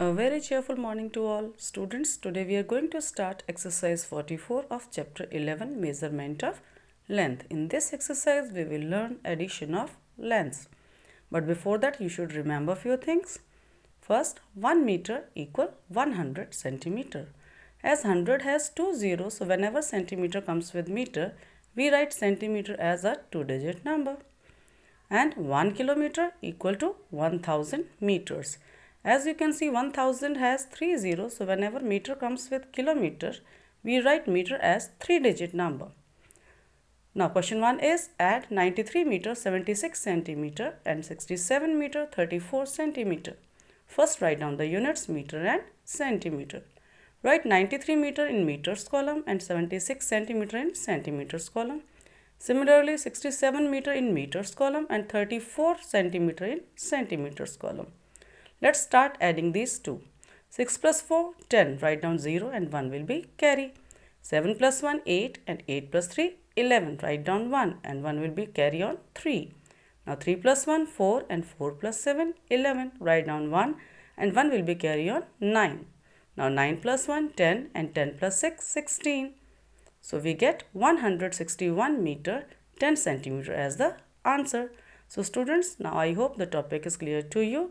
A very cheerful morning to all students. Today we are going to start exercise 44 of chapter 11 measurement of length. In this exercise we will learn addition of lengths. But before that you should remember few things. First 1 meter equal 100 centimeter. As 100 has two zeros so whenever centimeter comes with meter we write centimeter as a two digit number. And 1 kilometer equal to 1000 meters. As you can see 1000 has 3 zeros so whenever meter comes with kilometer we write meter as 3 digit number. Now question 1 is add 93 meter 76 centimeter and 67 meter 34 centimeter. First write down the units meter and centimeter. Write 93 meter in meters column and 76 centimeter in centimeters column. Similarly 67 meter in meters column and 34 centimeter in centimeters column. Let's start adding these two. 6 plus 4, 10. Write down 0 and 1 will be carry. 7 plus 1, 8 and 8 plus 3, 11. Write down 1 and 1 will be carry on 3. Now 3 plus 1, 4 and 4 plus 7, 11. Write down 1 and 1 will be carry on 9. Now 9 plus 1, 10 and 10 plus 6, 16. So we get 161 meter 10 centimeter as the answer. So students, now I hope the topic is clear to you.